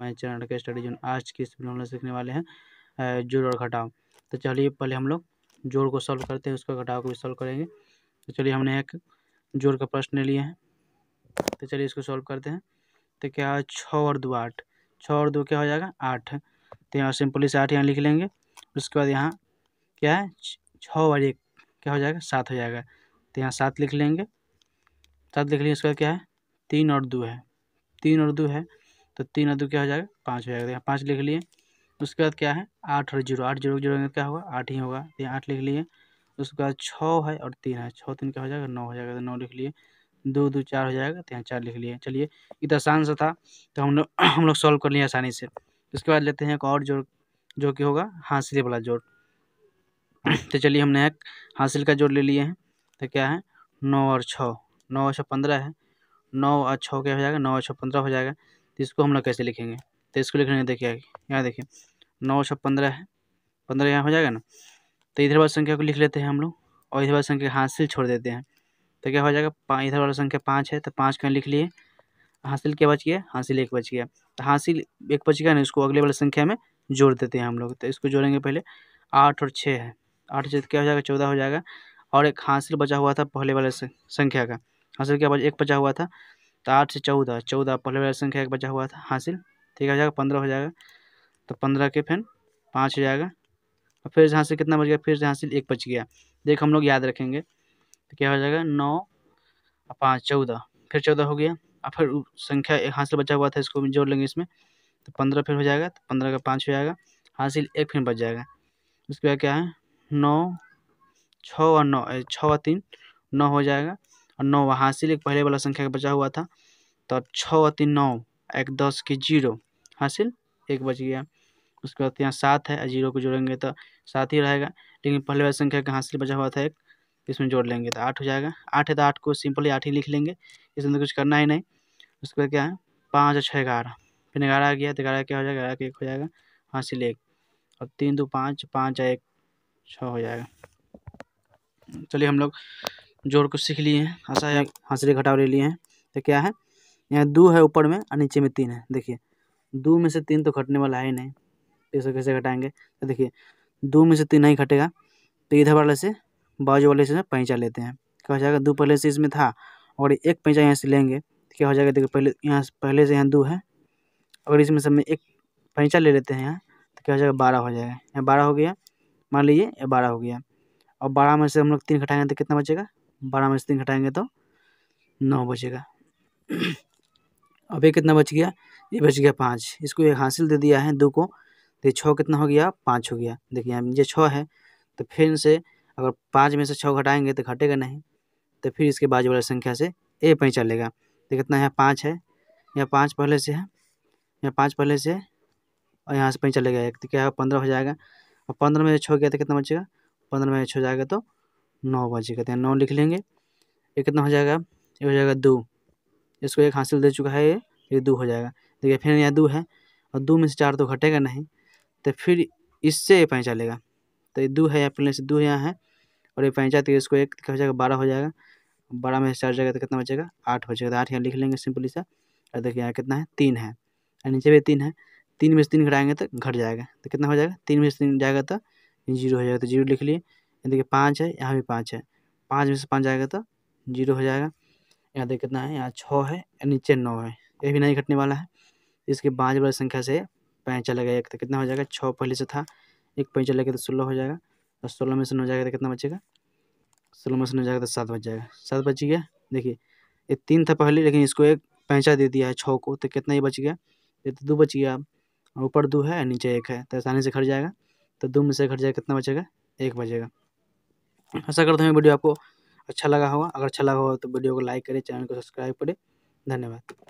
हमारे चैनल के study zone आज की इस हम लोग सीखने वाले हैं जोड़ और घटाव तो चलिए पहले हम लोग जोड़ को सॉल्व करते हैं उसका घटाव को भी सॉल्व करेंगे तो चलिए हमने एक जोड़ का प्रश्न लिए हैं तो चलिए इसको सॉल्व करते हैं तो क्या है छः और दो आठ छः और दो क्या हो जाएगा आठ तो यहाँ सिंपली से आठ यहाँ लिख लेंगे उसके बाद यहाँ क्या है छः और एक क्या हो जाएगा सात हो जाएगा तो यहाँ सात लिख लेंगे सात लिख लेंगे उसके बाद क्या है तीन और दो है तीन और दो है तो तीन और दो क्या हो जाएगा पाँच हो जाएगा तो यहाँ पाँच लिख लिए उसके बाद क्या है आठ और जीरो आठ जीरो जीरो क्या होगा आठ ही होगा तो यहाँ आठ लिख लिए उसके बाद छः है और तीन है छः तीन क्या हो जाएगा नौ हो जाएगा तो नौ लिख लिए दो दो चार हो जाएगा तो यहाँ चार लिख लिए चलिए तो आसान सा था तो हम लोग हम लोग सॉल्व कर लिए आसानी से उसके बाद लेते हैं एक और जोड़ जो कि होगा हासिल वाला जोड़ तो चलिए हमने एक हासिल का जोड़ ले लिए हैं तो क्या है नौ और छः नौ और छः पंद्रह है नौ और छः क्या हो जाएगा नौ और छः पंद्रह हो जाएगा तो इसको हम लोग कैसे लिखेंगे तो इसको लिख लेंगे देखिए यहाँ देखिए नौ सौ पंद्रह है पंद्रह यहाँ हो जाएगा ना तो इधर वाली संख्या को लिख लेते हैं हम लोग और इधर वाली संख्या हासिल छोड़ देते हैं तो क्या हो जाएगा इधर वाली संख्या पाँच है तो पाँच का लिख लिए हासिल क्या बच गया हासिल एक बच गया तो हासिल एक बच गया ना इसको अगले वाली संख्या में जोड़ देते हैं हम लोग तो इसको जोड़ेंगे पहले आठ और छः है आठ छः तो क्या हो जाएगा चौदह हो जाएगा और एक हासिल बचा हुआ था पहले वाले संख्या का हासिल क्या बच एक बचा हुआ था तो आठ से चौदह चौदह पहले वाली संख्या एक बचा हुआ था हासिल ठीक हो जाएगा पंद्रह हो जाएगा तो पंद्रह के फिर पाँच हो जाएगा और फिर से हासिल कितना बच गया फिर से हासिल एक बच गया देख हम लोग याद रखेंगे तो क्या हो जाएगा नौ और पाँच चौदह फिर चौदह हो गया और फिर संख्या एक हासिल बचा हुआ था इसको जोड़ लेंगे इसमें तो पंद्रह फिर हो जाएगा तो पंद्रह का पाँच हो जाएगा हासिल एक फिर बच जाएगा उसके बाद क्या है नौ छः और नौ छः और तीन नौ हो जाएगा और नौ हासिल एक पहले वाला संख्या का बचा हुआ था तो छः अति नौ एक दस की जीरो हासिल एक बच गया उसके बाद यहाँ सात है जीरो को जोड़ेंगे तो सात ही रहेगा लेकिन पहले वाला संख्या का हासिल बचा हुआ था एक इसमें जोड़ लेंगे तो आठ हो जाएगा आठ है तो आठ को सिंपली आठ ही लिख लेंगे इसमें तो कुछ करना ही नहीं उसके बाद क्या है पाँच और छः ग्यारह फिर ग्यारह आ गया तो ग्यारह क्या हो जाएगा ग्यारह का एक हो जाएगा हासिल एक और तीन दो पाँच पाँच एक छः हो जाएगा चलिए हम लोग जोड़ को सीख लिए हैं हंसा या हंसरे घटाव ले लिए हैं तो क्या है यहाँ दो है ऊपर में और नीचे में तीन है देखिए दो में से तीन तो घटने वाला है ही नहीं इसको कैसे घटाएंगे तो देखिए दो में से तीन नहीं घटेगा तो इधर वाले से बाजू वाले से पैंचा लेते हैं क्या हो जाएगा दो पहले से इसमें था और एक पैंचा यहाँ से लेंगे तो क्या हो जाएगा देखिए पहले यहाँ पहले से यहाँ दो है अगर इसमें से एक पैंचा ले लेते हैं यहाँ तो क्या हो जाएगा बारह हो जाएगा यहाँ बारह हो गया मान लीजिए बारह हो गया और बारह में से हम लोग तीन घटाएंगे तो कितना बचेगा बारह में से तीन घटाएंगे तो नौ बचेगा अब ये कितना बच गया ये बच गया पाँच इसको एक हासिल दे दिया है दो को तो छः कितना हो गया पाँच हो गया देखिए यहाँ नीचे छः है तो फिर इनसे अगर पाँच में से छः घटाएंगे तो घटेगा नहीं तो फिर इसके बाजू वाली संख्या से ए पैं चलेगा तो कितना यहाँ पाँच है यहाँ पाँच पहले से है यहाँ पाँच पहले से और यहाँ से पैं चलेगा एक तो क्या पंद्रह हो जाएगा और पंद्रह में छः गया तो कितना बचेगा पंद्रह में छः जाएगा तो नौ बजे कहते हैं नौ लिख लेंगे ये कितना हो जाएगा ये हो जाएगा दो इसको एक हासिल दे चुका है ये ये दो हो जाएगा देखिए फिर यहाँ दो है और दो में से चार तो घटेगा नहीं तो फिर इससे ये पैंचा लेगा तो ये दो है या फिर से दो यहाँ है और ये पैंचा तो इसको एक हो जाएगा बारह हो जाएगा बारह में से चार जाएगा तो कितना बचेगा आठ हो तो आठ यहाँ लिख लेंगे सिंपली सा और देखिए यहाँ कितना है तीन है और नीचे भी तीन है तीन में से तीन घटाएंगे तो घट जाएगा तो कितना हो जाएगा तीन में से तीन जाएगा तो जीरो हो जाएगा तो जीरो लिख लिए देखिए पाँच है यहाँ भी पाँच है पाँच में से पाँच जाएगा तो जीरो हो जाएगा यहाँ देखिए कितना है यहाँ छः है या नीचे नौ है ये भी नहीं घटने वाला है इसके पाँच बड़ी संख्या से पैंचा लगेगा एक तो कितना हो जाएगा छः पहले से था एक पैंचा लगेगा तो सोलह हो जाएगा और तो सोलह में से नौ जाएगा तो कितना बचेगा सोलह में से नौ जाएगा तो सात बच जाएगा सात बच गया देखिए ये तीन था पहले लेकिन इसको एक पैंचा दे दिया है छः को तो कितना ही बच गया ये तो दो बच गया ऊपर दो है नीचे एक है तो आसानी से घट जाएगा तो दो में से घट जाएगा कितना बचेगा एक बचेगा आशा करता हूँ वीडियो आपको अच्छा लगा होगा अगर अच्छा लगा हो तो वीडियो को लाइक करें चैनल को सब्सक्राइब करें धन्यवाद